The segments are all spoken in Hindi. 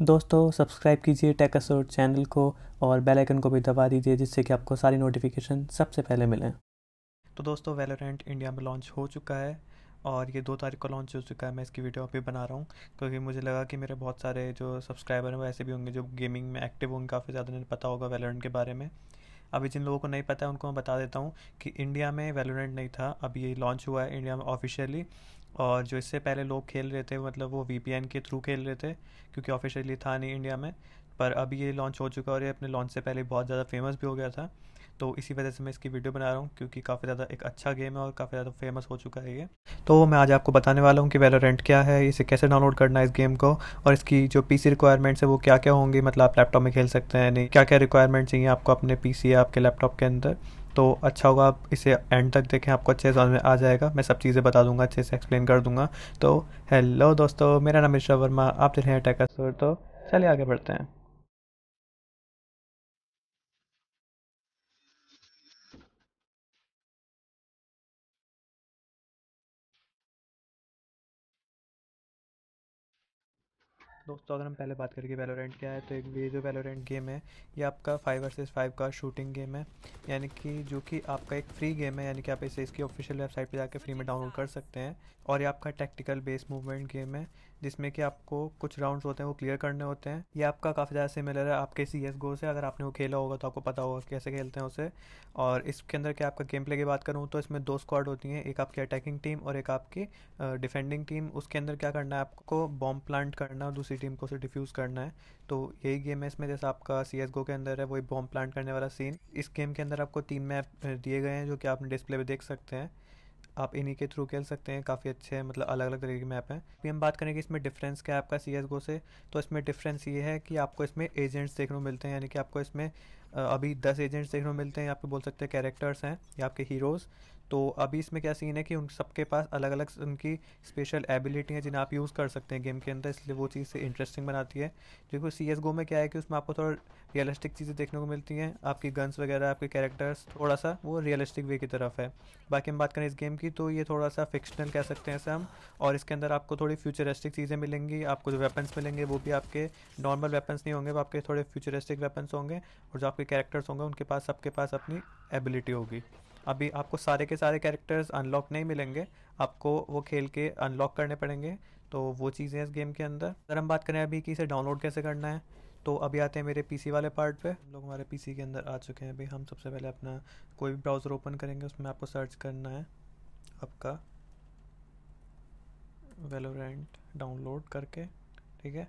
दोस्तों सब्सक्राइब कीजिए टेक असोर्ट चैनल को और बेल आइकन को भी दबा दीजिए जिससे कि आपको सारी नोटिफिकेशन सबसे पहले मिलें तो दोस्तों वेलोरेंट इंडिया में लॉन्च हो चुका है और ये दो तारीख को लॉन्च हो चुका है मैं इसकी वीडियो अभी बना रहा हूँ क्योंकि मुझे लगा कि मेरे बहुत सारे जो सब्सक्राइबर हैं वो ऐसे भी होंगे जो गेमिंग में एक्टिव होंगे काफ़ी ज़्यादा उन्हें पता होगा वेलोरेंट के बारे में अभी जिन लोगों को नहीं पता है उनको मैं बता देता हूँ कि इंडिया में वेलोरेंट नहीं था अब ये लॉन्च हुआ है इंडिया में ऑफिशियली और जो इससे पहले लोग खेल रहे थे मतलब वो वी के थ्रू खेल रहे थे क्योंकि ऑफिशियली था नहीं इंडिया में पर अभी ये लॉन्च हो चुका है और ये अपने लॉन्च से पहले बहुत ज़्यादा फेमस भी हो गया था तो इसी वजह से मैं इसकी वीडियो बना रहा हूँ क्योंकि काफ़ी ज़्यादा एक अच्छा गेम है और काफ़ी ज़्यादा फेमस हो चुका है ये तो मैं आज आपको बताने वाला हूँ कि वेलोरेंट क्या है इसे कैसे डाउनलोड करना है इस गेम को और इसकी जो पीसी रिक्वायरमेंट्स है वो क्या क्या होंगी मतलब आप लैपटॉप में खेल सकते हैं नहीं क्या क्या रिक्वायरमेंट चाहिए आपको अपने पीसी या आपके लैपटॉप के अंदर तो अच्छा होगा आप इसे एंड तक देखें आपको अच्छे समझ में आ जाएगा मैं सब चीज़ें बता दूंगा अच्छे से एक्सप्लेन कर दूंगा तो हेलो दोस्तों मेरा नाम मिश्रा वर्मा आप देख हैं तो चलिए आगे बढ़ते हैं दोस्तों अगर हम पहले बात करेंगे वेलोरेंट क्या है तो एक ये जो वेलोरेंट गेम है ये आपका फाइव वर्सेज फाइव का शूटिंग गेम है यानी कि जो कि आपका एक फ्री गेम है यानी कि आप इसे इसकी ऑफिशियल वेबसाइट पे जाकर फ्री में डाउनलोड कर सकते हैं और ये आपका टैक्टिकल बेस मूवमेंट गेम है जिसमें कि आपको कुछ राउंड्स होते हैं वो क्लियर करने होते हैं ये आपका काफ़ी ज़्यादा सिमिलर है आपके सी एस गो से अगर आपने वो खेला होगा तो आपको पता होगा कैसे खेलते हैं उसे और इसके अंदर क्या आपका गेम प्ले की बात करूँ तो इसमें दो स्क्वाड होती हैं एक आपकी अटैकिंग टीम और एक आपकी डिफेंडिंग टीम उसके अंदर क्या करना है आपको बॉम्ब प्लांट करना है और दूसरी टीम को उसे डिफ्यूज़ करना है तो यही गेम है इसमें जैसा आपका सी एस गो के अंदर है वही बॉम्ब प्लांट करने वाला सीन इस गेम के अंदर आपको तीन मैप दिए गए हैं जो कि आप डिस्प्ले पर देख सकते हैं आप इन्हीं के थ्रू खेल सकते हैं काफ़ी अच्छे मतलब अलग अलग तरीके के मैप हैं अभी हम बात करेंगे इसमें डिफरेंस क्या है आपका सी एस गो से तो इसमें डिफरेंस ये है कि आपको इसमें एजेंट्स देखने को मिलते हैं यानी कि आपको इसमें अभी दस एजेंट्स देखने को मिलते हैं आप बोल सकते हैं कैरेक्टर्स हैं या आपके हीरोज़ तो अभी इसमें क्या सीन है कि उन सबके पास अलग अलग उनकी स्पेशल एबिलिटी हैं जिन्हें आप यूज़ कर सकते हैं गेम के अंदर इसलिए वो चीज़ से इंटरेस्टिंग बनाती है देखो सी एस गो में क्या है कि उसमें आपको थोड़ा रियलिस्टिक चीज़ें देखने को मिलती हैं आपकी गन्स वगैरह आपके कैरेक्टर्स थोड़ा सा वो रियलिस्टिक वे की तरफ है बाकी हम बात करें इस गेम की तो ये थोड़ा सा फिक्शनल कह सकते हैं इसे हम और इसके अंदर आपको थोड़ी फ्यूचरिस्टिक चीज़ें मिलेंगी आपको जो वेपन्स मिलेंगे वो भी आपके नॉर्मल वेपन्स नहीं होंगे वो आपके थोड़े फ्यूचरिस्टिक वेपन्स होंगे और जो आपके कैरेक्टर्स होंगे उनके पास सबके पास अपनी एबिलिटी होगी अभी आपको सारे के सारे कैरेक्टर्स अनलॉक नहीं मिलेंगे आपको वो खेल के अनलॉक करने पड़ेंगे तो वो चीज़ें इस गेम के अंदर अगर हम बात करें अभी कि इसे डाउनलोड कैसे करना है तो अभी आते हैं मेरे पीसी वाले पार्ट पे हम लोग हमारे पीसी के अंदर आ चुके हैं अभी हम सबसे पहले अपना कोई भी ब्राउज़र ओपन करेंगे उसमें आपको सर्च करना है आपका वेलोरेंट डाउनलोड करके ठीक है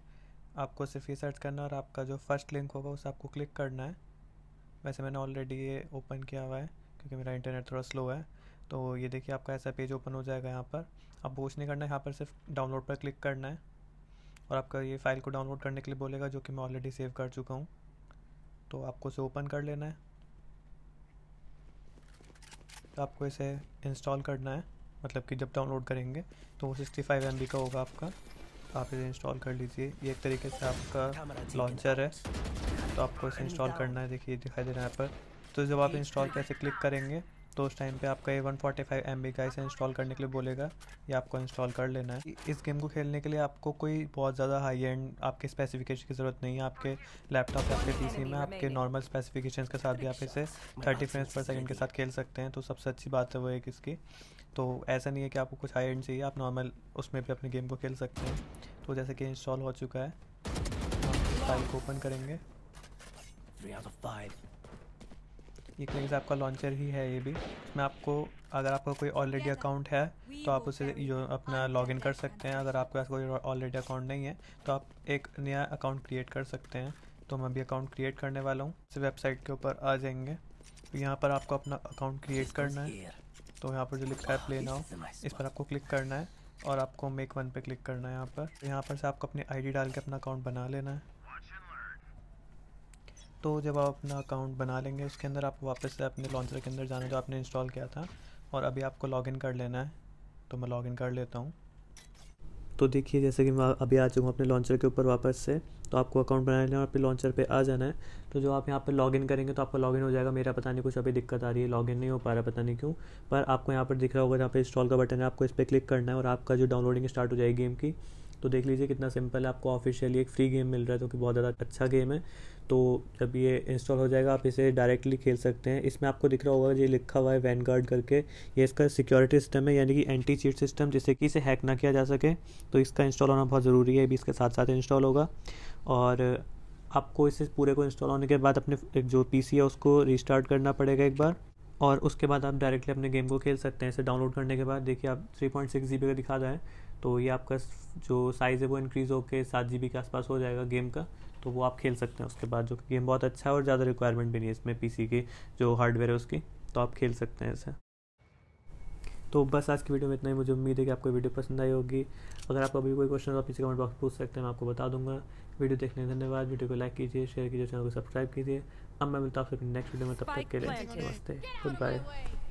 आपको सिर्फ ये सर्च करना है और आपका जो फर्स्ट लिंक होगा उसे आपको क्लिक करना है वैसे मैंने ऑलरेडी ये ओपन किया हुआ है क्योंकि मेरा इंटरनेट थोड़ा स्लो है तो ये देखिए आपका ऐसा पेज ओपन हो जाएगा यहाँ पर आप कुछ नहीं करना है यहाँ पर सिर्फ डाउनलोड पर क्लिक करना है और आपका ये फ़ाइल को डाउनलोड करने के लिए बोलेगा जो कि मैं ऑलरेडी सेव कर चुका हूँ तो आपको इसे ओपन कर लेना है तो आपको इसे इंस्टॉल करना है मतलब कि जब डाउनलोड करेंगे तो वो सिक्सटी फाइव एम का होगा आपका तो आप इसे इंस्टॉल कर लीजिए ये एक तरीके से आपका लॉन्चर है तो आपको इसे इंस्टॉल करना है देखिए दिखाई दे रहा है यहाँ पर तो जब आप इंस्टॉल पे ऐसे क्लिक करेंगे तो उस टाइम पे आपका ये one forty five M B का इसे इंस्टॉल करने के लिए बोलेगा या आपको इंस्टॉल कर लेना है इस गेम को खेलने के लिए आपको कोई बहुत ज़्यादा हाई एंड आपके स्पेसिफिकेशन की ज़रूरत नहीं है आपके लैपटॉप आपके पीसी में आपके नॉर्मल स्पेसिफिकेशन के साथ भी आप इसे थर्टी फ्रेंड्स पर सेकेंड के साथ खेल सकते हैं तो सबसे अच्छी बात है वो एक इसकी तो ऐसा नहीं है कि आपको कुछ हाई एंड चाहिए आप नॉर्मल उसमें भी अपने गेम को खेल सकते हैं तो जैसे कि इंस्टॉल हो चुका है फाइल को ओपन करेंगे ये से आपका लॉन्चर ही है ये भी इसमें आपको अगर आपका कोई ऑलरेडी अकाउंट है तो आप उसे जो अपना लॉगिन कर सकते हैं अगर आपके पास कोई ऑलरेडी अकाउंट नहीं है तो आप एक नया अकाउंट क्रिएट कर सकते हैं तो मैं भी अकाउंट क्रिएट करने वाला हूँ इस वेबसाइट के ऊपर आ जाएंगे तो यहाँ पर आपको अपना अकाउंट क्रिएट करना है तो यहाँ पर जो लिखा है प्ले नाउ इस पर आपको क्लिक करना है और आपको मेक वन पे क्लिक करना है यहाँ पर यहाँ पर से आपको अपनी आईडी डाल के अपना अकाउंट बना लेना है तो जब आप अपना अकाउंट बना लेंगे उसके अंदर आपको वापस से अपने लॉन्चर के अंदर जाना जो आपने इंस्टॉल किया था और अभी आपको लॉगिन कर लेना है तो मैं लॉगिन कर लेता हूँ तो देखिए जैसे कि मैं अभी आ चुका हूँ अपने लॉन्चर के ऊपर वापस से तो आपको अकाउंट बना लेना है और फिर लॉन्चर पे आ जाना है तो जो आप यहाँ पे लॉगिन करेंगे तो आपका लॉगिन हो जाएगा मेरा पता नहीं कुछ अभी दिक्कत आ रही है लॉगिन नहीं हो पा रहा पता नहीं क्यों पर आपको यहाँ पर दिख रहा होगा जहाँ पे इंस्टॉल का बटन है आपको इस पर क्लिक करना है और आपका जो डाउनलोडिंग स्टार्ट हो जाएगी गेम की तो देख लीजिए कितना सिंपल है आपको ऑफिशियली एक फ्री गेम मिल रहा है जो कि बहुत ज़्यादा अच्छा गेम है तो जब ये इंस्टॉल हो जाएगा आप इसे डायरेक्टली खेल सकते हैं इसमें आपको दिख रहा होगा ये लिखा हुआ है वैन करके ये इसका सिक्योरिटी सिस्टम है यानी कि एंटी चीट सिस्टम जिससे कि इसे हैक ना किया जा सके तो इसका इंस्टॉल होना बहुत ज़रूरी है अभी इसके साथ साथ इंस्टॉल होगा और आपको इसे पूरे को इंस्टॉल होने के बाद अपने जो पी है उसको रिस्टार्ट करना पड़ेगा एक बार और उसके बाद आप डायरेक्टली अपने गेम को खेल सकते हैं इसे डाउनलोड करने के बाद देखिए आप three point six G B का दिखा रहा है तो ये आपका जो साइज़ है वो इंक्रीज़ होकर सात जी के आसपास हो जाएगा गेम का तो वो आप खेल सकते हैं उसके बाद जो कि गेम बहुत अच्छा है और ज़्यादा रिक्वायरमेंट भी नहीं है इसमें पीसी की जो हार्डवेयर है उसकी तो आप खेल सकते हैं इसे तो बस आज की वीडियो में इतना ही मुझे उम्मीद है कि आपको वीडियो पसंद आई होगी अगर आपको अभी कोई क्वेश्चन हो तो आप नीचे कमेंट बॉक्स पूछ सकते हैं मैं आपको बता दूंगा वीडियो देखने के धन्यवाद वीडियो को लाइक कीजिए शेयर कीजिए चैनल को सब्सक्राइब कीजिए अब मैं मिलता हूँ फिर नेक्स्ट वीडियो में तब तक के लिए नमस्ते गुड बाय